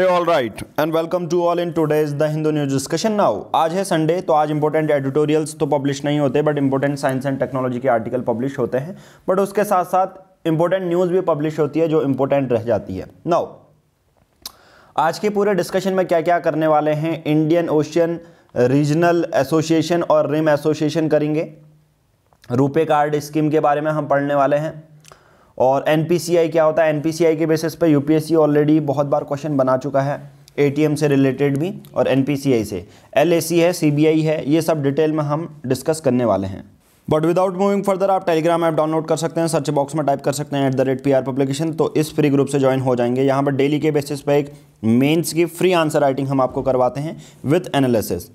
है all right and welcome to all in is the Hindu news discussion now आज है Sunday तो आज इंपॉर्टेंट एडिटोरियल्स तो पब्लिश नहीं होते but important science and technology के आर्टिकल पब्लिश होते हैं बट उसके साथ साथ इंपॉर्टेंट न्यूज़ भी पब्लिश होती है जो इंपॉर्टेंट रह जाती है नाउ आज के पूरे डिस्कशन में क्या क्या करने वाले हैं इंडियन ओशियन रीजनल एसोसिएशन और रिम एसोसिएशन करेंगे रुपे कार्ड स्कीम के बारे में हम पढ़ने वाले हैं और एन क्या होता है एन के बेसिस पर यू ऑलरेडी बहुत बार क्वेश्चन बना चुका है ए से रिलेटेड भी और एन से एल है सी है ये सब डिटेल में हम डिस्कस करने वाले हैं बट विदाउट मूविंग फर्दर आप टेलीग्राम ऐप डाउनलोड कर सकते हैं सर्च बॉक्स में टाइप कर सकते हैं at the rate P R publication तो इस फ्री ग्रुप से ज्वाइन हो जाएंगे यहाँ पर डेली के बेसिस पर एक मेंस की फ्री आंसर राइटिंग हम आपको करवाते हैं विथ एनालिसिस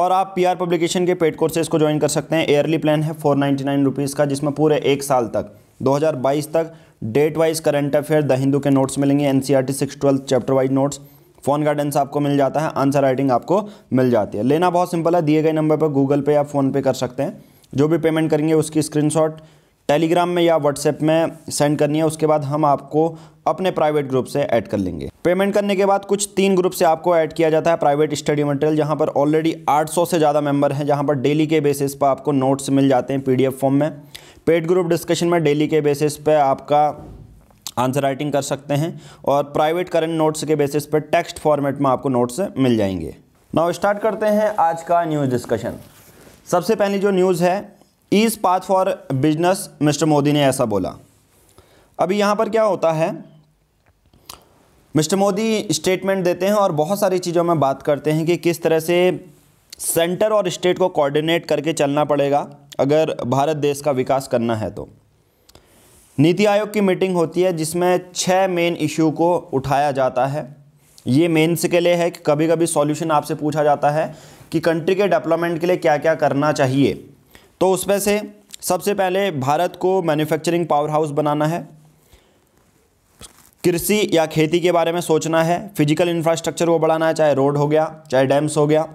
और आप पी आर पब्लिकेशन के पेड कोर्सेज को ज्वाइन कर सकते हैं एयरली प्लान है फोर नाइन्टी नाइन रुपीज़ का जिसमें पूरे एक साल तक 2022 तक date wise current affair the Hindu के नोट्स मिलेंगे N C R T six twelfth chapter wise notes phone guidance आपको मिल जाता है आंसर राइटिंग आपको मिल जाती है लेना बहुत सिंपल है दिए गए नंबर पर गूगल पे या फ़ोनपे कर सकते हैं जो भी पेमेंट करेंगे उसकी स्क्रीनशॉट टेलीग्राम में या व्हाट्सएप में सेंड करनी है उसके बाद हम आपको अपने प्राइवेट ग्रुप से ऐड कर लेंगे पेमेंट करने के बाद कुछ तीन ग्रुप से आपको ऐड किया जाता है प्राइवेट स्टडी मटेरियल जहां पर ऑलरेडी 800 से ज़्यादा मेंबर हैं जहां पर डेली के बेसिस पर आपको नोट्स मिल जाते हैं पीडीएफ फॉर्म में पेड ग्रुप डिस्कशन में डेली के बेसिस पे आपका आंसर राइटिंग कर सकते हैं और प्राइवेट करंट नोट्स के बेसिस पे टेक्स्ट फॉर्मेट में आपको नोट्स मिल जाएंगे नाउ स्टार्ट करते हैं आज का न्यूज़ डिस्कशन सबसे पहली जो न्यूज़ है ease path for business mister Modi ने ऐसा बोला अभी यहाँ पर क्या होता है मिस्टर मोदी स्टेटमेंट देते हैं और बहुत सारी चीज़ों में बात करते हैं कि किस तरह से सेंटर और स्टेट को कोऑर्डिनेट करके चलना पड़ेगा अगर भारत देश का विकास करना है तो नीति आयोग की मीटिंग होती है जिसमें छः मेन इशू को उठाया जाता है ये मेन्स के लिए है कि कभी कभी सॉल्यूशन आपसे पूछा जाता है कि कंट्री के डेवलपमेंट के लिए क्या क्या करना चाहिए तो उसमें से सबसे पहले भारत को मैन्युफैक्चरिंग पावर हाउस बनाना है कृषि या खेती के बारे में सोचना है फिजिकल इंफ्रास्ट्रक्चर को बढ़ाना है चाहे रोड हो गया चाहे डैम्स हो गया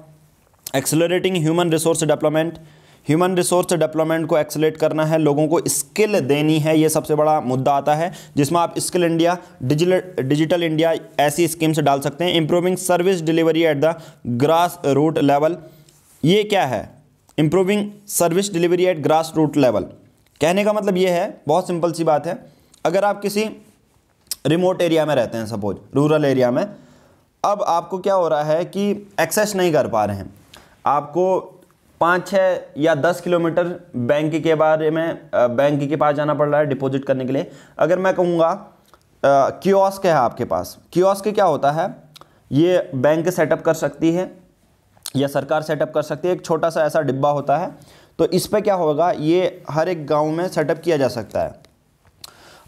accelerating human resource development human resource development को एक्सेलेट करना है लोगों को स्किल देनी है ये सबसे बड़ा मुद्दा आता है जिसमें आप skill India digital digital India ऐसी स्कीम्स डाल सकते हैं improving service delivery at the grass root level ये क्या है improving service delivery at grass root level कहने का मतलब ये है बहुत सिंपल सी बात है अगर आप किसी रिमोट एरिया में रहते हैं सपोज रूरल एरिया में अब आपको क्या हो रहा है कि एक्सेस नहीं कर पा रहे हैं आपको पाँच छः या दस किलोमीटर बैंक के बारे में बैंक के पास जाना पड़ रहा है डिपॉजिट करने के लिए अगर मैं कहूँगा क्योस्क है आपके पास क्योस्क क्या होता है ये बैंक सेटअप कर सकती है या सरकार सेटअप कर सकती है एक छोटा सा ऐसा डिब्बा होता है तो इस पर क्या होगा ये हर एक गाँव में सेटअप किया जा सकता है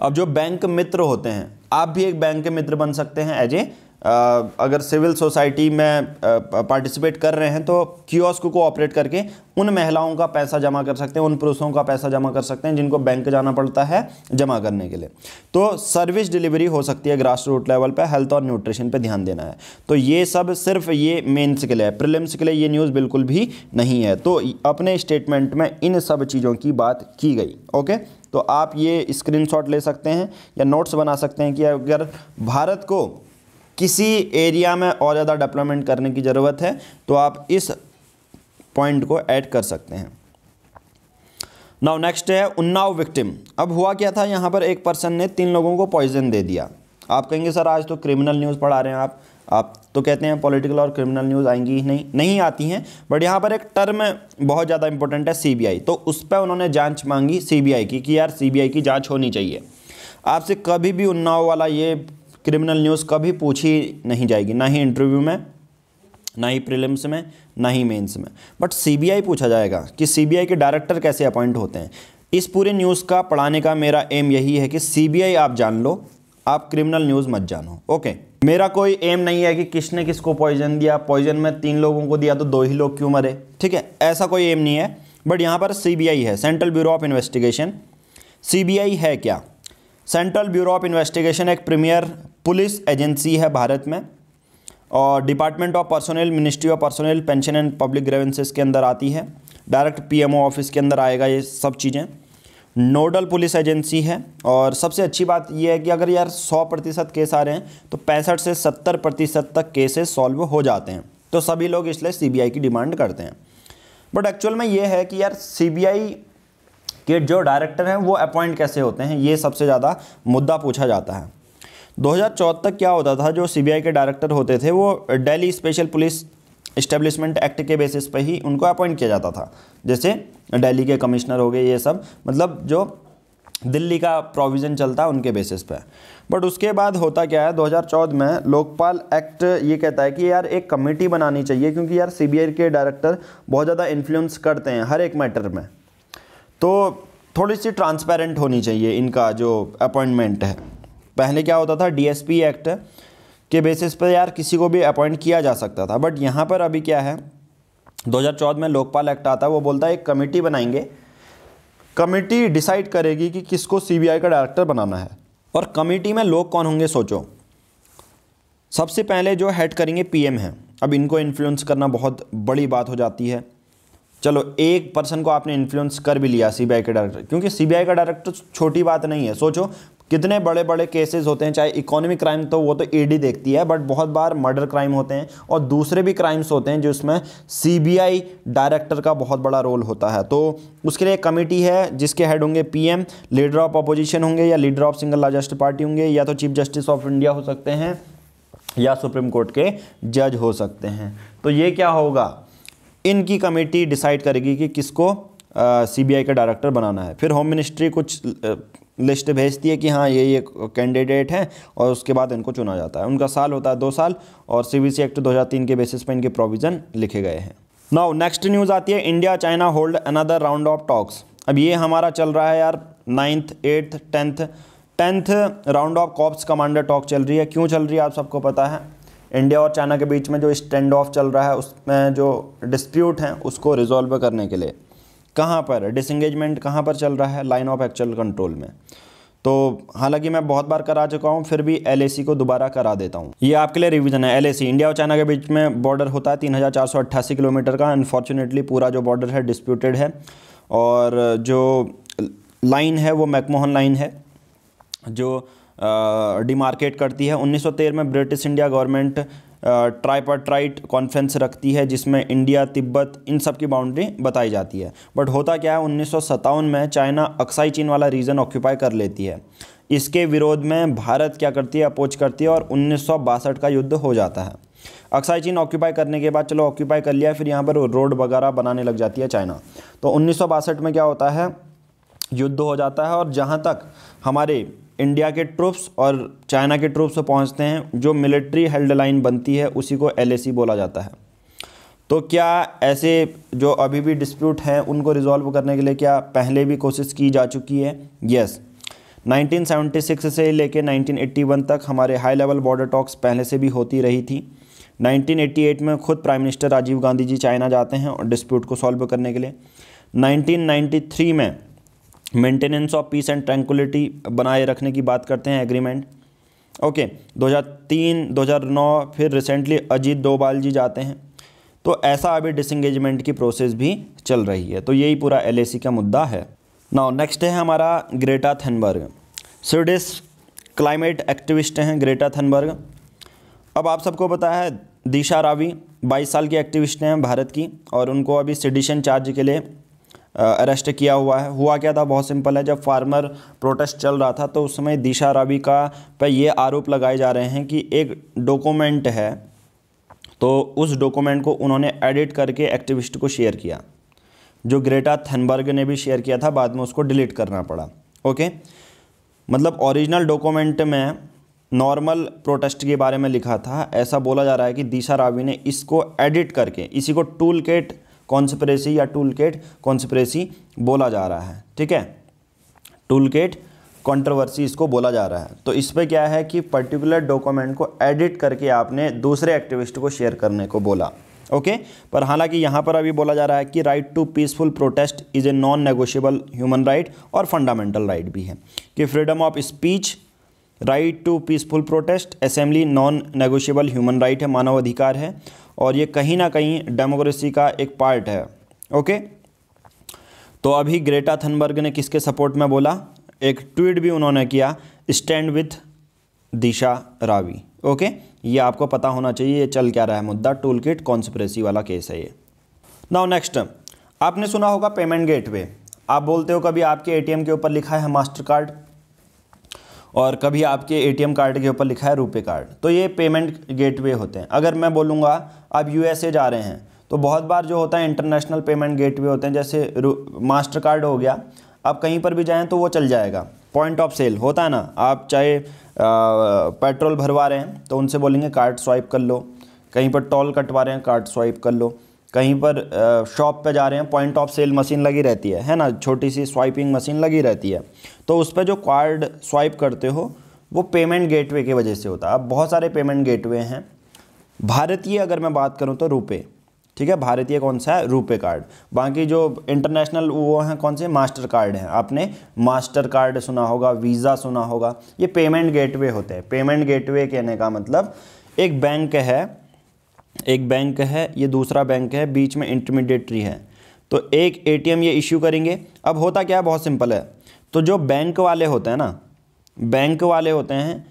अब जो बैंक मित्र होते हैं आप भी एक बैंक के मित्र बन सकते हैं एज ए अगर सिविल सोसाइटी में पार्टिसिपेट कर रहे हैं तो कियोस्क को ऑपरेट करके उन महिलाओं का पैसा जमा कर सकते हैं उन पुरुषों का पैसा जमा कर सकते हैं जिनको बैंक जाना पड़ता है जमा करने के लिए तो सर्विस डिलीवरी हो सकती है ग्रास रूट लेवल पर हेल्थ और न्यूट्रिशन पर ध्यान देना है तो ये सब सिर्फ ये मेन्स के लिए प्रिलिम्स के लिए ये न्यूज़ बिल्कुल भी नहीं है तो अपने स्टेटमेंट में इन सब चीज़ों की बात की गई ओके तो आप ये स्क्रीनशॉट ले सकते हैं या नोट्स बना सकते हैं कि अगर भारत को किसी एरिया में और ज़्यादा डेवलपमेंट करने की ज़रूरत है तो आप इस पॉइंट को ऐड कर सकते हैं नाउ नेक्स्ट है उन्नाव विक्टिम अब हुआ क्या था यहाँ पर एक पर्सन ने तीन लोगों को पॉइजन दे दिया आप कहेंगे सर आज तो क्रिमिनल न्यूज़ पढ़ा रहे हैं आप आप तो कहते हैं पॉलिटिकल और क्रिमिनल न्यूज़ आएंगी ही नहीं नहीं आती हैं बट यहाँ पर एक टर्म बहुत ज़्यादा इंपॉर्टेंट है सीबीआई तो उस पर उन्होंने जांच मांगी सीबीआई की कि यार सीबीआई की जांच होनी चाहिए आपसे कभी भी उन्नाव वाला ये क्रिमिनल न्यूज़ कभी पूछी नहीं जाएगी ना ही इंटरव्यू में ना ही प्रिलिम्स में ना ही मेंस में बट सीबीआई पूछा जाएगा कि सीबीआई के डायरेक्टर कैसे अपॉइंट होते हैं इस पूरे न्यूज़ का पढ़ाने का मेरा एम यही है कि सीबीआई आप जान लो आप क्रिमिनल न्यूज़ मत जानो ओके मेरा कोई एम नहीं है कि किसने किसको पॉइजन दिया पॉइजन में तीन लोगों को दिया तो दो ही लोग क्यों मरे ठीक है ऐसा कोई एम नहीं है बट यहाँ पर सीबीआई है central bureau of investigation CBI है क्या सेंट्रल ब्यूरो ऑफ इन्वेस्टिगेशन एक प्रीमियर पुलिस एजेंसी है भारत में और department of personnel ministry of personnel pension and public grievances के अंदर आती है डायरेक्ट पीएमओ ऑफिस के अंदर आएगा ये सब चीज़ें नोडल पुलिस एजेंसी है और सबसे अच्छी बात यह है कि अगर यार 100 प्रतिशत केस आ रहे हैं तो पैंसठ से 70 प्रतिशत तक केसेस सॉल्व हो जाते हैं तो सभी लोग इसलिए सीबीआई की डिमांड करते हैं बट एक्चुअल में ये है कि यार सीबीआई कि जो डायरेक्टर हैं वो अपॉइंट कैसे होते हैं ये सबसे ज़्यादा मुद्दा पूछा जाता है 2014 तक क्या होता था जो सीबीआई के डायरेक्टर होते थे वो Delhi special police establishment act के बेसिस पर ही उनको अपॉइंट किया जाता था जैसे डेली के कमिश्नर हो गए ये सब मतलब जो दिल्ली का प्रोविज़न चलता है उनके बेसिस पर बट उसके बाद होता क्या है 2014 में लोकपाल एक्ट ये कहता है कि यार एक कमेटी बनानी चाहिए क्योंकि यार सीबीआई के डायरेक्टर बहुत ज़्यादा इन्फ्लुएंस करते हैं हर एक मैटर में तो थोड़ी सी ट्रांसपेरेंट होनी चाहिए इनका जो अपॉइंटमेंट है पहले क्या होता था डीएसपी एक्ट के बेसिस पर यार किसी को भी अपॉइंट किया जा सकता था बट यहाँ पर अभी क्या है 2014 में लोकपाल एक्ट आता है वो बोलता है एक कमेटी बनाएंगे कमेटी डिसाइड करेगी कि किसको सीबीआई का डायरेक्टर बनाना है और कमेटी में लोग कौन होंगे सोचो सबसे पहले जो हेड करेंगे पीएम है अब इनको इन्फ्लुएंस करना बहुत बड़ी बात हो जाती है चलो एक पर्सन को आपने इन्फ्लुएंस कर भी लिया सीबीआई के डायरेक्टर क्योंकि सीबीआई का डायरेक्टर तो छोटी बात नहीं है सोचो कितने बड़े बड़े केसेस होते हैं चाहे इकोनॉमिक क्राइम तो वो तो ईडी देखती है बट बहुत बार मर्डर क्राइम होते हैं और दूसरे भी क्राइम्स होते हैं जिसमें सीबीआई डायरेक्टर का बहुत बड़ा रोल होता है तो उसके लिए कमेटी है जिसके हेड होंगे पीएम लीडर ऑफ अपोजिशन होंगे या leader of single largest party होंगे या तो चीफ जस्टिस ऑफ इंडिया हो सकते हैं या सुप्रीम कोर्ट के जज हो सकते हैं तो ये क्या होगा इनकी कमेटी डिसाइड करेगी कि किसको सीबीआई का डायरेक्टर बनाना है फिर होम मिनिस्ट्री कुछ लिस्ट भेजती है कि हाँ ये ये कैंडिडेट हैं और उसके बाद इनको चुना जाता है उनका साल होता है दो साल और सीबीसी एक्ट 2003 के बेसिस पर इनके प्रोविज़न लिखे गए हैं नाउ नेक्स्ट न्यूज़ आती है India China hold another round of talks अब ये हमारा चल रहा है यार ninth eighth tenth tenth round of corps commander talk चल रही है क्यों चल रही है आप सबको पता है इंडिया और चाइना के बीच में जो स्टैंड ऑफ चल रहा है उसमें जो डिस्प्यूट हैं उसको रिजॉल्व करने के लिए कहाँ पर डिसंगेजमेंट कहाँ पर चल रहा है लाइन ऑफ एक्चुअल कंट्रोल में तो हालांकि मैं बहुत बार करा चुका हूँ फिर भी एल को दोबारा करा देता हूँ ये आपके लिए रिविजन है एल इंडिया और चाइना के बीच में बॉर्डर होता है तीन किलोमीटर का अनफॉर्चुनेटली पूरा जो बॉर्डर है डिस्प्यूटेड है और जो लाइन है वो मैकमोहन लाइन है जो डिमार्केट करती है 1913 में British India government tripartite conference रखती है जिसमें इंडिया तिब्बत इन सब की बाउंड्री बताई जाती है बट होता क्या है उन्नीस में चाइना अक्साई चीन वाला रीजन ऑक्यूपाई कर लेती है इसके विरोध में भारत क्या करती है अपोच करती है और उन्नीस का युद्ध हो जाता है अक्साई चीन ऑक्यूपाई करने के बाद चलो ऑक्यूपाई कर लिया फिर यहाँ पर रोड वगैरह बनाने लग जाती है चाइना तो उन्नीस में क्या होता है युद्ध हो जाता है और जहाँ तक हमारे इंडिया के ट्रुप्स और चाइना के ट्रुप्स पहुंचते हैं जो मिलिट्री हेल्ड लाइन बनती है उसी को एल बोला जाता है तो क्या ऐसे जो अभी भी डिस्प्यूट हैं उनको रिजॉल्व करने के लिए क्या पहले भी कोशिश की जा चुकी है यस 1976 से लेके 1981 तक हमारे हाई लेवल बॉर्डर टॉक्स पहले से भी होती रही थी 1988 में खुद prime minister Rajiv Gandhi ji China जाते हैं और डिस्प्यूट को सॉल्व करने के लिए 1993 में maintenance of peace and tranquillity बनाए रखने की बात करते हैं एग्रीमेंट ओके 2003 2009 फिर रिसेंटली अजीत डोभाल जी जाते हैं तो ऐसा अभी डिसंगेजमेंट की प्रोसेस भी चल रही है तो यही पूरा एल का मुद्दा है नाउ नेक्स्ट है हमारा Greta Thunberg Swedish climate activist हैं ग्रेटा थनबर्ग अब आप सबको पता है दिशा रावी 22 साल की एक्टिविस्ट हैं भारत की और उनको अभी सिडिशन चार्ज के लिए अरेस्ट किया हुआ है हुआ क्या था बहुत सिंपल है जब फार्मर प्रोटेस्ट चल रहा था तो उस समय दिशा रावी का पर ये आरोप लगाए जा रहे हैं कि एक डॉक्यूमेंट है तो उस डॉक्यूमेंट को उन्होंने एडिट करके एक्टिविस्ट को शेयर किया जो ग्रेटा थनबर्ग ने भी शेयर किया था बाद में उसको डिलीट करना पड़ा ओके मतलब ओरिजिनल डॉक्यूमेंट में नॉर्मल प्रोटेस्ट के बारे में लिखा था ऐसा बोला जा रहा है कि दिशा रावी ने इसको एडिट करके इसी को टूल केट कॉन्सपरेसी या टूल केट कॉन्सप्रेसी बोला जा रहा है ठीक है टूल कंट्रोवर्सी इसको बोला जा रहा है तो इस पर क्या है कि पर्टिकुलर डॉक्यूमेंट को एडिट करके आपने दूसरे एक्टिविस्ट को शेयर करने को बोला ओके पर हालांकि यहाँ पर अभी बोला जा रहा है कि right to peaceful protest is a non negotiable human right और फंडामेंटल राइट भी है कि freedom of speech right to peaceful protest assembly non negotiable human right है मानव अधिकार है और ये कहीं ना कहीं डेमोक्रेसी का एक पार्ट है ओके तो अभी ग्रेटा थनबर्ग ने किसके सपोर्ट में बोला एक ट्वीट भी उन्होंने किया stand with Disha Ravi okay ये आपको पता होना चाहिए ये चल क्या रहा है मुद्दा टूल किट कॉन्सप्रेसी वाला केस है ये नाउ नेक्स्ट आपने सुना होगा पेमेंट गेटवे आप बोलते हो कभी आपके एटीएम के ऊपर लिखा है मास्टर कार्ड और कभी आपके एटीएम कार्ड के ऊपर लिखा है रुपे कार्ड तो ये पेमेंट गेटवे होते हैं अगर मैं बोलूँगा आप यूएसए जा रहे हैं तो बहुत बार जो होता है इंटरनेशनल पेमेंट गेटवे होते हैं जैसे मास्टर कार्ड हो गया आप कहीं पर भी जाएँ तो वो चल जाएगा पॉइंट ऑफ सेल होता है ना आप चाहे पेट्रोल भरवा रहे हैं तो उनसे बोलेंगे कार्ड स्वाइप कर लो कहीं पर टॉल कटवा रहे हैं कार्ड स्वाइप कर लो कहीं पर शॉप पे जा रहे हैं पॉइंट ऑफ सेल मशीन लगी रहती है है ना छोटी सी स्वाइपिंग मशीन लगी रहती है तो उस पर जो कार्ड स्वाइप करते हो वो पेमेंट गेटवे की वजह से होता है अब बहुत सारे पेमेंट गेटवे हैं भारतीय अगर मैं बात करूँ तो रुपये ठीक है भारतीय कौन सा है रुपे कार्ड बाकी जो इंटरनेशनल वो हैं कौन से मास्टर कार्ड हैं आपने मास्टर कार्ड सुना होगा वीज़ा सुना होगा ये पेमेंट गेटवे होते हैं पेमेंट गेटवे कहने का मतलब एक बैंक है एक बैंक है ये दूसरा बैंक है बीच में इंटरमीडिएटरी है तो एक एटीएम ये इश्यू करेंगे अब होता क्या है बहुत सिंपल है तो जो बैंक वाले होते हैं ना बैंक वाले होते हैं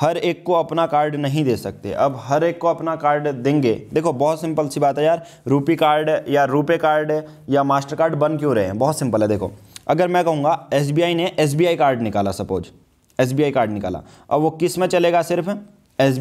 हर एक को अपना कार्ड नहीं दे सकते अब हर एक को अपना कार्ड देंगे देखो बहुत सिंपल सी बात है यार रूपी कार्ड या रूपे कार्ड या मास्टर कार्ड बन क्यों रहे हैं बहुत सिंपल है देखो अगर मैं कहूँगा एस ने एस कार्ड निकाला सपोज एस कार्ड निकाला अब वो किस में चलेगा सिर्फ एस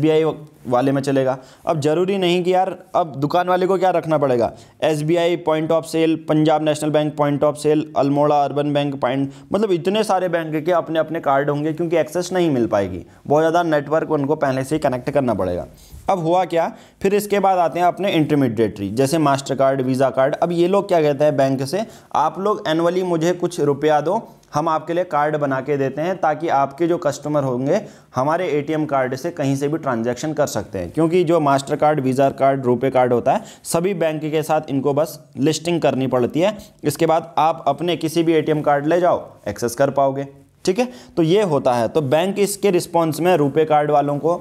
वाले में चलेगा अब ज़रूरी नहीं कि यार अब दुकान वाले को क्या रखना पड़ेगा S point of sale Punjab National Bank point of sale Almora Urban Bank point मतलब इतने सारे बैंक के अपने अपने कार्ड होंगे क्योंकि एक्सेस नहीं मिल पाएगी बहुत ज़्यादा नेटवर्क उनको पहले से ही कनेक्ट करना पड़ेगा अब हुआ क्या फिर इसके बाद आते हैं अपने इंटरमीडिएटरी जैसे मास्टर कार्ड वीज़ा कार्ड अब ये लोग क्या कहते हैं बैंक से आप लोग एनुअली मुझे कुछ रुपया दो हम आपके लिए कार्ड बना के देते हैं ताकि आपके जो कस्टमर होंगे हमारे एटीएम कार्ड से कहीं से भी ट्रांजैक्शन कर सकते हैं क्योंकि जो Mastercard Visa card RuPay card होता है सभी बैंक के साथ इनको बस लिस्टिंग करनी पड़ती है इसके बाद आप अपने किसी भी ए कार्ड ले जाओ एक्सेस कर पाओगे ठीक है तो ये होता है तो बैंक इसके रिस्पॉन्स में रुपे कार्ड वालों को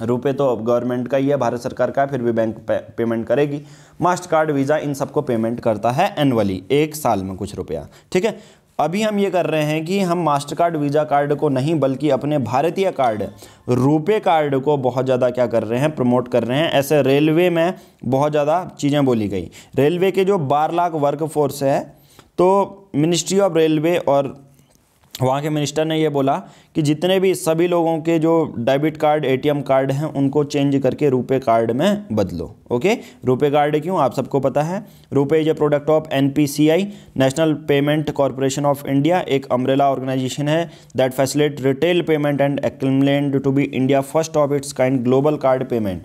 रुपए तो अब गवर्नमेंट का ही है भारत सरकार का है फिर भी बैंक पे, पेमेंट करेगी मास्टर कार्ड वीज़ा इन सबको पेमेंट करता है एनअली एक साल में कुछ रुपया ठीक है अभी हम ये कर रहे हैं कि हम मास्टर कार्ड वीज़ा कार्ड को नहीं बल्कि अपने भारतीय कार्ड रुपए कार्ड को बहुत ज़्यादा क्या कर रहे हैं प्रमोट कर रहे हैं ऐसे रेलवे में बहुत ज़्यादा चीज़ें बोली गई रेलवे के जो बारह लाख वर्क फोर्स है तो मिनिस्ट्री ऑफ रेलवे और वहाँ के मिनिस्टर ने यह बोला कि जितने भी सभी लोगों के जो डेबिट कार्ड एटीएम कार्ड हैं उनको चेंज करके रुपए कार्ड में बदलो ओके रुपए कार्ड क्यों आप सबको पता है RuPay is a product of NPCI National Payment Corporation of India एक अम्ब्रेला ऑर्गेनाइजेशन है that facilitate retail payment and acclaimed to be India first of its kind global card payment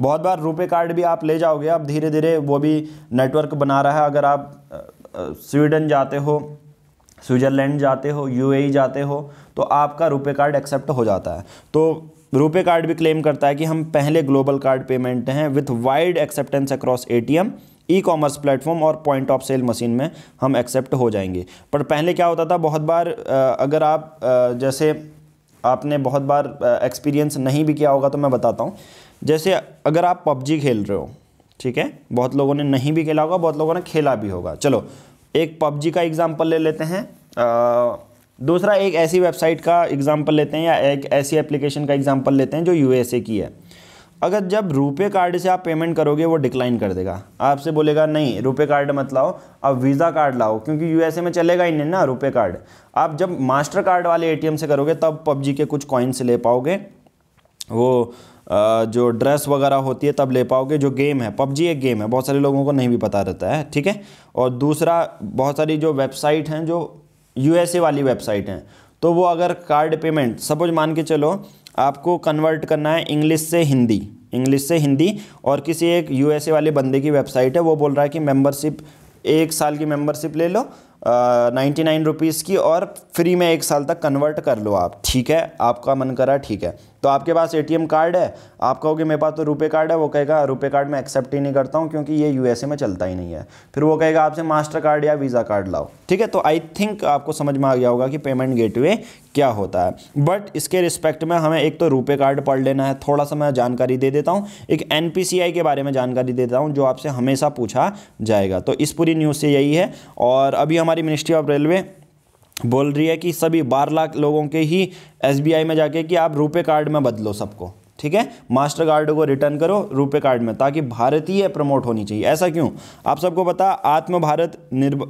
बहुत बार रुपये कार्ड भी आप ले जाओगे आप धीरे धीरे वो भी नेटवर्क बना रहा है अगर आप स्वीडन जाते हो स्विट्ज़रलैंड जाते हो यूएई जाते हो तो आपका रुपए कार्ड एक्सेप्ट हो जाता है तो रुपे कार्ड भी क्लेम करता है कि हम पहले ग्लोबल कार्ड पेमेंट हैं with wide acceptance across a e commerce platform और पॉइंट ऑफ सेल मशीन में हम एक्सेप्ट हो जाएंगे पर पहले क्या होता था बहुत बार अगर आप जैसे आपने बहुत बार एक्सपीरियंस नहीं भी किया होगा तो मैं बताता हूँ जैसे अगर आप पबजी खेल रहे हो ठीक है बहुत लोगों ने नहीं भी खेला होगा बहुत लोगों ने खेला भी होगा चलो एक पबजी का एग्ज़ाम्पल ले लेते हैं आ, दूसरा एक ऐसी वेबसाइट का एग्ज़ाम्पल लेते हैं या एक ऐसी एप्लीकेशन का एग्ज़ाम्पल लेते हैं जो यूएसए की है अगर जब रुपे कार्ड से आप पेमेंट करोगे वो डिक्लाइन कर देगा आपसे बोलेगा नहीं रुपे कार्ड मत लाओ अब वीज़ा कार्ड लाओ क्योंकि यूएसए में चलेगा ही नहीं ना रुपे कार्ड आप जब मास्टर कार्ड वाले एटीएम से करोगे तब पबजी के कुछ कॉइन्स ले पाओगे वो जो ड्रेस वगैरह होती है तब ले पाओगे जो गेम है पबजी एक गेम है बहुत सारे लोगों को नहीं भी पता रहता है ठीक है और दूसरा बहुत सारी जो वेबसाइट हैं जो यूएसए वाली वेबसाइट हैं तो वो अगर कार्ड पेमेंट सपोज मान के चलो आपको कन्वर्ट करना है इंग्लिश से हिंदी इंग्लिश से हिंदी और किसी एक यूएसए वाले बंदे की वेबसाइट है वो बोल रहा है कि मेम्बरशिप एक साल की मेम्बरशिप ले लो नाइन्टी नाइन रुपीज़ की और फ्री में एक साल तक कन्वर्ट कर लो आप ठीक है आपका मन करा ठीक है तो आपके पास एटीएम कार्ड है आप कहोगे मेरे पास तो रुपए कार्ड है वो कहेगा रुपए कार्ड मैं एक्सेप्ट ही नहीं करता हूँ क्योंकि ये यूएसए में चलता ही नहीं है फिर वो कहेगा आपसे मास्टर कार्ड या वीज़ा कार्ड लाओ ठीक है तो आई थिंक आपको समझ में आ गया होगा कि पेमेंट गेट क्या होता है बट इसके रिस्पेक्ट में हमें एक तो रुपए कार्ड पढ़ लेना है थोड़ा सा मैं जानकारी दे देता हूँ एक एन के बारे में जानकारी देता हूँ जो आपसे हमेशा पूछा जाएगा तो इस पूरी न्यूज़ से यही है और अभी हम हमारी मिनिस्ट्री ऑफ रेलवे बोल रही है कि सभी बारह लाख लोगों के ही एसबीआई में जाके कि आप रुपए कार्ड में बदलो सबको ठीक है मास्टर कार्ड को रिटर्न करो रुपए कार्ड में ताकि भारतीय प्रमोट होनी चाहिए ऐसा क्यों आप सबको पता आत्म भारत निर्भ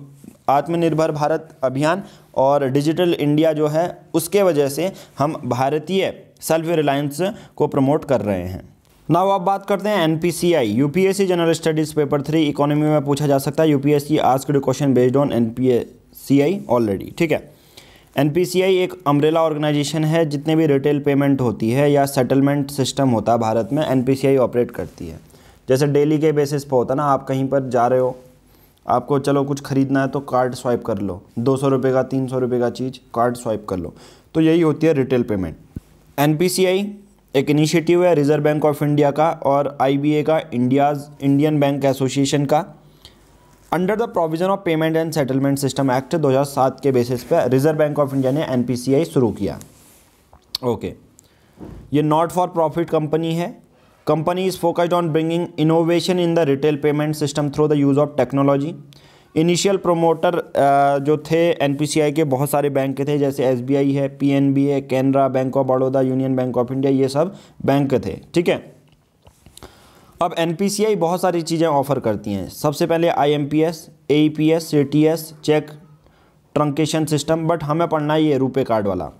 आत्मनिर्भर भारत अभियान और डिजिटल इंडिया जो है उसके वजह से हम भारतीय सेल्फ रिलायंस को प्रमोट कर रहे हैं नाउ अब बात करते हैं NPCI UPSC general studies paper three economy में पूछा जा सकता है यूपीएससी के question based on NPCI already ठीक है एनपीसीआई एक अम्ब्रेला ऑर्गेनाइजेशन है जितने भी रिटेल पेमेंट होती है या सेटलमेंट सिस्टम होता है भारत में एनपीसीआई ऑपरेट करती है जैसे डेली के बेसिस पर होता ना आप कहीं पर जा रहे हो आपको चलो कुछ खरीदना है तो कार्ड स्वाइप कर लो दो सौ रुपये का तीन सौ रुपये का चीज़ कार्ड स्वाइप कर लो तो यही होती है रिटेल पेमेंट एन एक इनिशिएटिव है रिज़र्व बैंक ऑफ इंडिया का और आईबीए का इंडियाज इंडियन बैंक एसोसिएशन का under the provision of payment and settlement system act 2007 के बेसिस पर रिज़र्व बैंक ऑफ इंडिया ने एनपीसीआई शुरू किया ओके ये नॉट फॉर प्रॉफिट कंपनी है company is focused on bringing innovation in the retail payment system through the use of technology initial promoter जो थे NPCI के बहुत सारे बैंक थे जैसे एसबीआई है पीएनबी है Canara Bank of Baroda Union Bank of India ये सब बैंक थे ठीक है अब एन बहुत सारी चीज़ें ऑफर करती हैं सबसे पहले I M P S A P S C T S check truncation system but हमें पढ़ना है ये रुपे कार्ड वाला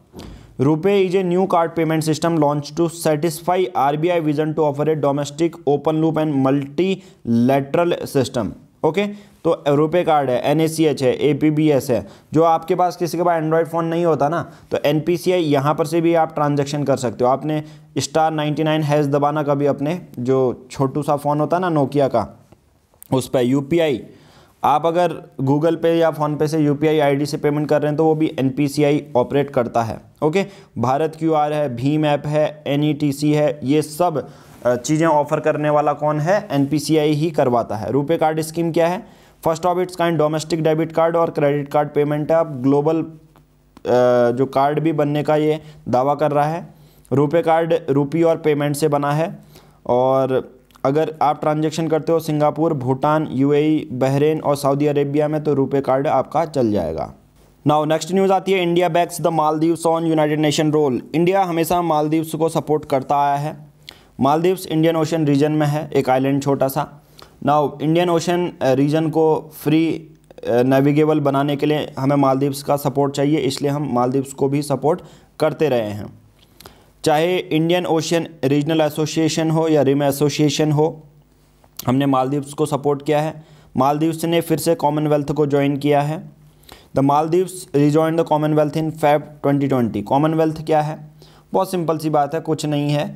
RuPay is a new card payment system launch to satisfy R B I vision to offer a domestic open loop and multilateral system okay तो RuPay card है N है ए है जो आपके पास किसी के पास एंड्रॉयड फ़ोन नहीं होता ना तो एन पी सी आई यहाँ पर से भी आप ट्रांजेक्शन कर सकते हो आपने स्टार 99 हैज़ दबाना कभी अपने जो छोटू सा फ़ोन होता ना नोकिया का उस पर यू पी आई आप अगर गूगल पे या फ़ोनपे से U P I I D से पेमेंट कर रहे हैं तो वो भी N P C I operate करता है ओके भारत क्यू आर है भीम ऐप है एन ई टी सी है ये सब चीज़ें ऑफर करने वाला कौन है एन ही करवाता है रुपे कार्ड स्कीम क्या है first of its kind domestic debit card और क्रेडिट कार्ड पेमेंट है अब ग्लोबल जो कार्ड भी बनने का ये दावा कर रहा है रुपे कार्ड रुपी और पेमेंट से बना है और अगर आप ट्रांजेक्शन करते हो Singapore Bhutan UAE e, Bahrain और सऊदी अरेबिया में तो रुपे कार्ड आपका चल जाएगा नाउ नेक्स्ट न्यूज़ आती है India backs the Maldives on United Nation role India हमेशा मालदीव्स को सपोर्ट करता आया है मालदीव्स इंडियन ओशन रीजन में है एक आइलैंड छोटा सा नाउ इंडियन ओशन रीजन को फ्री नेविगेबल बनाने के लिए हमें मालदीव्स का सपोर्ट चाहिए इसलिए हम मालदीव्स को भी सपोर्ट करते रहे हैं चाहे इंडियन ओशन रीजनल एसोसिएशन हो या रिम एसोसिएशन हो हमने मालदीव्स को सपोर्ट किया है मालदीव्स ने फिर से कॉमनवेल्थ को ज्वाइन किया है the Maldives rejoin the Commonwealth in Feb 2020 Commonwealth क्या है बहुत सिंपल सी बात है कुछ नहीं है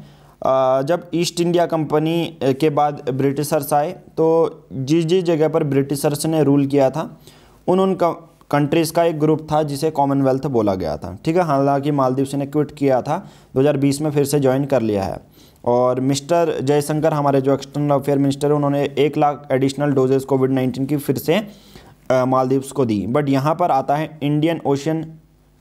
जब ईस्ट इंडिया कंपनी के बाद ब्रिटिशर्स आए तो जिस जिस जगह पर ब्रिटिशर्स ने रूल किया था उन उन कंट्रीज़ का एक ग्रुप था जिसे कॉमनवेल्थ बोला गया था ठीक है हालांकि मालदीव्स ने क्विट किया था 2020 में फिर से ज्वाइन कर लिया है और मिस्टर जयशंकर हमारे जो एक्सटर्नल अफेयर मिनिस्टर उन्होंने एक lakh additional doses COVID nineteen की फिर से मालदीव्स को दी बट यहाँ पर आता है इंडियन ओशन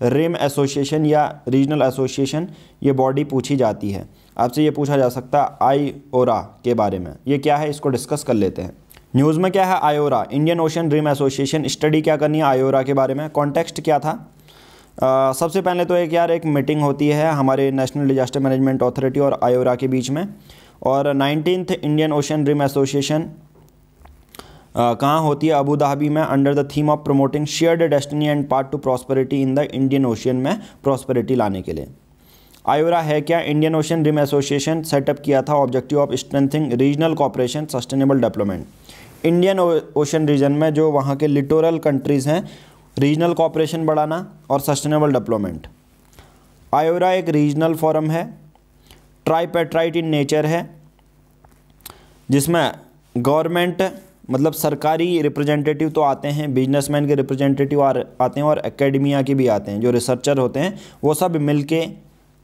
रिम एसोसिएशन या रीजनल एसोसिएशन ये बॉडी पूछी जाती है आपसे ये पूछा जा सकता है आईओरा के बारे में ये क्या है इसको डिस्कस कर लेते हैं न्यूज़ में क्या है IORA Indian Ocean rim association study क्या करनी है आयोरा के बारे में कॉन्टेक्स्ट क्या था आ, सबसे पहले तो एक यार एक मीटिंग होती है हमारे नेशनल डिजास्टर मैनेजमेंट अथॉरिटी और आयोरा के बीच में और nineteen Indian Ocean rim association कहाँ होती है अबू धाबी में under the theme of promoting shared destiny and part to prosperity in the Indian Ocean में प्रॉस्पेरिटी लाने के लिए आयोरा है क्या Indian Ocean Rim Association set up किया था objective of strengthening regional cooperation sustainable development Indian Ocean region में जो वहाँ के लिटोरल कंट्रीज़ हैं रीजनल कॉपरेशन बढ़ाना और सस्टेनेबल डेवलपमेंट आयोरा एक रीजनल फोरम है ट्राईपेट्राइट इन नेचर है जिसमें गवर्नमेंट मतलब सरकारी रिप्रेजेंटेटिव तो आते हैं बिजनेसमैन के रिप्रेजेंटेटिव आते हैं और एकेडमिया के भी आते हैं जो रिसर्चर होते हैं वो सब मिलके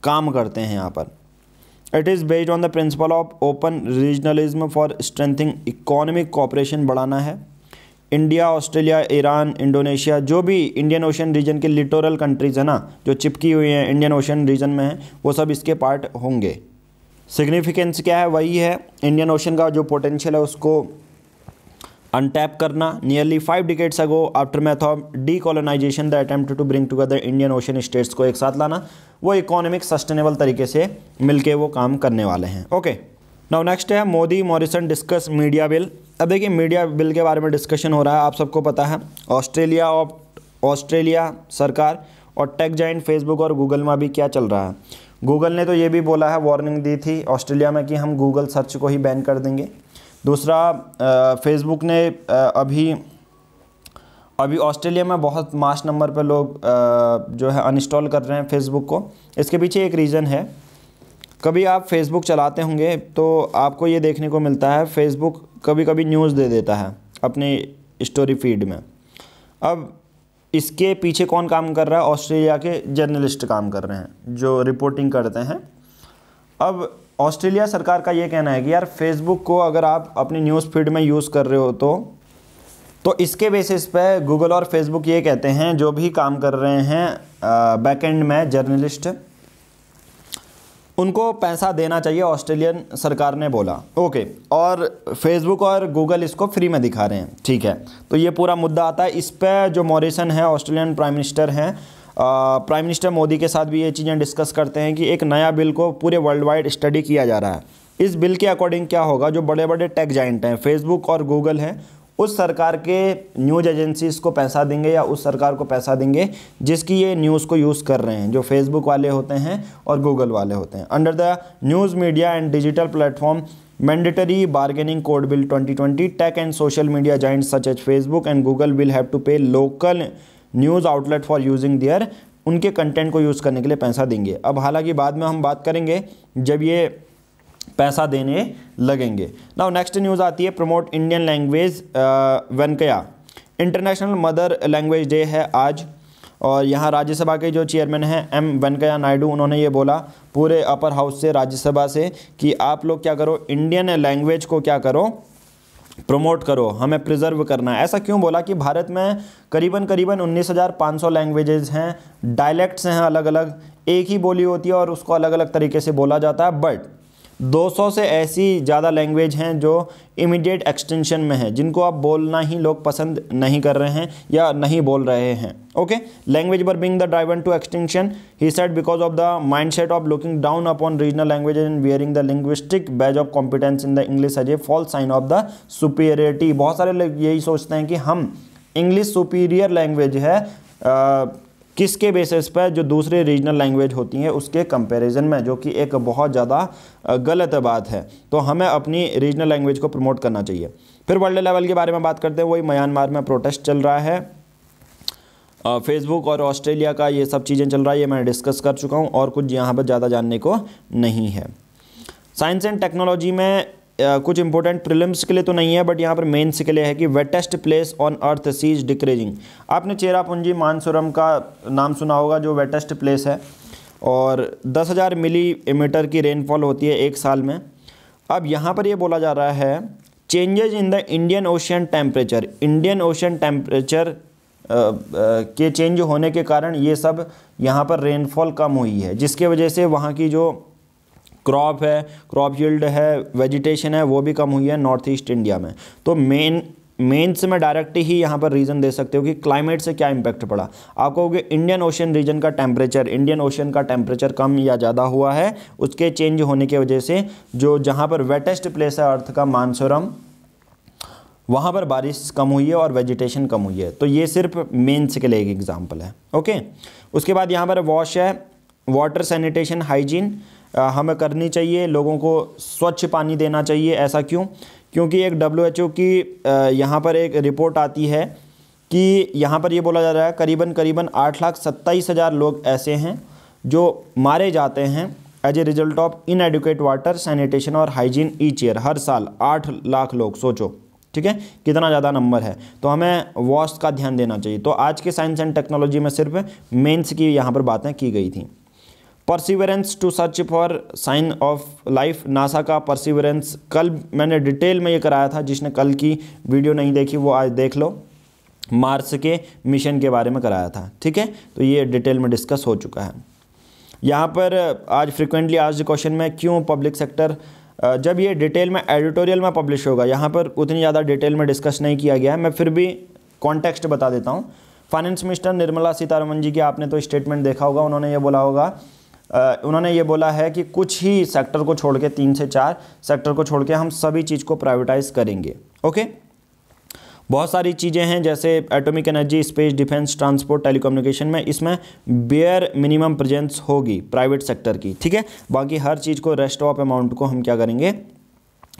काम करते हैं यहाँ पर it is based on the principle of open regionalism for strengthening economic cooperation बढ़ाना है इंडिया ऑस्ट्रेलिया ईरान इंडोनेशिया जो भी इंडियन ओशन रीजन के लिटोरल कंट्रीज़ है ना जो चिपकी हुई हैं इंडियन ओशन रीजन में हैं वो सब इसके पार्ट होंगे सिग्निफिकेंस क्या है वही है इंडियन ओशन का जो पोटेंशियल है उसको अनटैप करना nearly five decades ago after method the decolonization, the attempt bring together Indian Ocean states को एक साथ लाना वो इकोनॉमिक सस्टेनेबल तरीके से मिलके वो काम करने वाले हैं ओके नाउ नेक्स्ट है Modi Morrison discuss media bill अब देखिए मीडिया बिल के बारे में डिस्कशन हो रहा है आप सबको पता है ऑस्ट्रेलिया ऑफ ऑस्ट्रेलिया सरकार और टेक जाइंट फेसबुक और गूगल में अभी क्या चल रहा है गूगल ने तो ये भी बोला है वार्निंग दी थी ऑस्ट्रेलिया में कि हम गूगल सर्च को ही बैन कर देंगे दूसरा फेसबुक ने अभी अभी ऑस्ट्रेलिया में बहुत मास नंबर पर लोग जो है अनइंस्टॉल कर रहे हैं फेसबुक को इसके पीछे एक रीज़न है कभी आप फेसबुक चलाते होंगे तो आपको ये देखने को मिलता है फेसबुक कभी कभी न्यूज़ दे देता है अपनी स्टोरी फीड में अब इसके पीछे कौन काम कर रहा है ऑस्ट्रेलिया के जर्नलिस्ट काम कर रहे हैं जो रिपोर्टिंग करते हैं अब ऑस्ट्रेलिया सरकार का ये कहना है कि यार फेसबुक को अगर आप अपनी न्यूज़ फीड में यूज़ कर रहे हो तो तो इसके बेसिस पे गूगल और फेसबुक ये कहते हैं जो भी काम कर रहे हैं बैकएंड में जर्नलिस्ट उनको पैसा देना चाहिए ऑस्ट्रेलियन सरकार ने बोला ओके और फेसबुक और गूगल इसको फ्री में दिखा रहे हैं ठीक है तो ये पूरा मुद्दा आता है इस पर जो मॉरिसन है ऑस्ट्रेलियन प्राइम मिनिस्टर हैं प्राइम मिनिस्टर मोदी के साथ भी ये चीज़ें डिस्कस करते हैं कि एक नया बिल को पूरे वर्ल्ड वाइड स्टडी किया जा रहा है इस बिल के अकॉर्डिंग क्या होगा जो बड़े बड़े टेक जाइंट हैं फेसबुक और गूगल हैं उस सरकार के न्यूज एजेंसीज को पैसा देंगे या उस सरकार को पैसा देंगे जिसकी ये न्यूज़ को यूज़ कर रहे हैं जो फेसबुक वाले होते हैं और गूगल वाले होते हैं under the news media and digital platform mandatory bargaining code bill 2020 tech and social media giant such as Facebook and Google will have to pay local news outlet for using their उनके content को use करने के लिए पैसा देंगे अब हालांकि बाद में हम बात करेंगे जब ये पैसा देने लगेंगे ना नेक्स्ट न्यूज़ आती है promote Indian language Venkaiah international mother language day है आज और यहाँ राज्यसभा के जो चेयरमैन हैं एम वेंकैया नायडू उन्होंने ये बोला पूरे अपर हाउस से राज्यसभा से कि आप लोग क्या करो इंडियन लैंग्वेज को क्या करो प्रमोट करो हमें प्रिजर्व करना है ऐसा क्यों बोला कि भारत में करीबन करीबन 19,500 लैंग्वेजेस हैं डायलैक्ट्स हैं अलग अलग एक ही बोली होती है और उसको अलग अलग तरीके से बोला जाता है बट 200 से ऐसी ज़्यादा लैंग्वेज हैं जो इमीडिएट एक्सटेंशन में है जिनको आप बोलना ही लोग पसंद नहीं कर रहे हैं या नहीं बोल रहे हैं okay language barring the driven to extension ही set because of the mindset of looking down upon regional language and wearing the linguistic badge of competence in the English as a false sign of the superiority बहुत सारे लोग यही सोचते हैं कि हम English superior language है किसके बेसिस पर जो दूसरे रीजनल लैंग्वेज होती हैं उसके कंपैरिजन में जो कि एक बहुत ज़्यादा गलत बात है तो हमें अपनी रीजनल लैंग्वेज को प्रमोट करना चाहिए फिर वर्ल्ड लेवल के बारे में बात करते हैं वही म्यांमार में प्रोटेस्ट चल रहा है फेसबुक और ऑस्ट्रेलिया का ये सब चीज़ें चल रहा है ये मैं डिस्कस कर चुका हूँ और कुछ यहाँ पर ज़्यादा जानने को नहीं है साइंस एंड टेक्नोलॉजी में कुछ इंपॉर्टेंट प्रिलिम्स के लिए तो नहीं है बट यहाँ पर मेन्स के लिए है कि wettest place on earth sees decreasing आपने चेरापूंजी मानसुरम का नाम सुना होगा जो वेटेस्ट प्लेस है और 10,000 मिली मीटर की रेनफॉल होती है एक साल में अब यहाँ पर यह बोला जा रहा है changes in the Indian Ocean temperature Indian Ocean temperature के चेंज होने के कारण ये सब यहाँ पर रेनफॉल कम हुई है जिसके वजह से वहाँ की जो क्रॉप है क्रॉप यील्ड है वेजिटेशन है वो भी कम हुई है नॉर्थ ईस्ट इंडिया में तो मेन से में डायरेक्ट ही यहाँ पर रीज़न दे सकते हो कि क्लाइमेट से क्या इम्पैक्ट पड़ा आप कहोगे इंडियन ओशन रीजन का टेम्परेचर इंडियन ओशन का टेम्परेचर कम या ज़्यादा हुआ है उसके चेंज होने की वजह से जो जहाँ पर वेटेस्ट प्लेस है अर्थ का मानसोरम वहाँ पर बारिश कम हुई है और वेजिटेशन कम हुई है तो ये सिर्फ मेन्स के लिए एक एग्जाम्पल है ओके उसके बाद यहाँ पर वॉश है वाटर सैनिटेशन हाइजीन हमें करनी चाहिए लोगों को स्वच्छ पानी देना चाहिए ऐसा क्यों क्योंकि एक डब्ल्यू एच ओ की यहाँ पर एक रिपोर्ट आती है कि यहाँ पर ये बोला जा रहा है करीबन करीबन आठ लाख सत्ताईस हज़ार लोग ऐसे हैं जो मारे जाते हैं as a result of inadequate water sanitation और हाइजीन ईच ईयर हर साल आठ लाख लोग सोचो ठीक है कितना ज़्यादा नंबर है तो हमें वॉश का ध्यान देना चाहिए तो आज के साइंस एंड टेक्नोलॉजी में सिर्फ मेन्स की यहाँ पर बातें की गई थी Perseverance to search for sign of life NASA का परसिवरेंस कल मैंने डिटेल में ये कराया था जिसने कल की वीडियो नहीं देखी वो आज देख लो मार्स के मिशन के बारे में कराया था ठीक है तो ये डिटेल में डिस्कस हो चुका है यहाँ पर uh, आज फ्रिक्वेंटली आज क्वेश्चन में क्यों पब्लिक सेक्टर uh, जब ये डिटेल में एडिटोरियल में पब्लिश होगा यहाँ पर उतनी ज़्यादा डिटेल में डिस्कस नहीं किया गया है मैं फिर भी कॉन्टेक्स्ट बता देता हूँ फाइनेंस मिनिस्टर निर्मला सीतारमन जी की आपने तो स्टेटमेंट देखा होगा उन्होंने ये बोला होगा उन्होंने ये बोला है कि कुछ ही सेक्टर को छोड़ के तीन से चार सेक्टर को छोड़ के हम सभी चीज़ को प्राइवेटाइज करेंगे ओके बहुत सारी चीज़ें हैं जैसे atomic energy space defence transport telecommunication में इसमें बेयर मिनिमम प्रेजेंस होगी प्राइवेट सेक्टर की ठीक है बाकी हर चीज़ को रेस्ट ऑफ अमाउंट को हम क्या करेंगे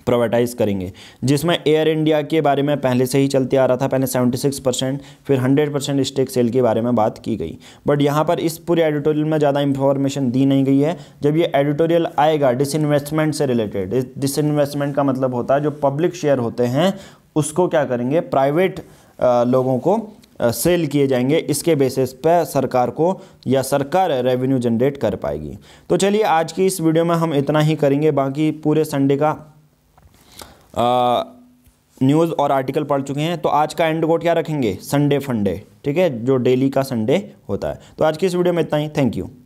प्रोवाइटाइज करेंगे जिसमें एयर इंडिया के बारे में पहले से ही चलते आ रहा था पहले 76 परसेंट फिर 100 परसेंट स्टेक सेल के बारे में बात की गई बट यहाँ पर इस पूरे एडिटोरियल में ज़्यादा इंफॉर्मेशन दी नहीं गई है जब ये एडिटोरियल आएगा डिसइन्वेस्टमेंट से रिलेटेड डिसइन्वेस्टमेंट का मतलब होता है जो पब्लिक शेयर होते हैं उसको क्या करेंगे प्राइवेट लोगों को सेल किए जाएंगे इसके बेसिस पर सरकार को या सरकार रेवेन्यू जनरेट कर पाएगी तो चलिए आज की इस वीडियो में हम इतना ही करेंगे बाकी पूरे संडे का न्यूज़ और आर्टिकल पढ़ चुके हैं तो आज का एंड कोट क्या रखेंगे संडे फंडे ठीक है जो डेली का संडे होता है तो आज की इस वीडियो में इतना ही थैंक यू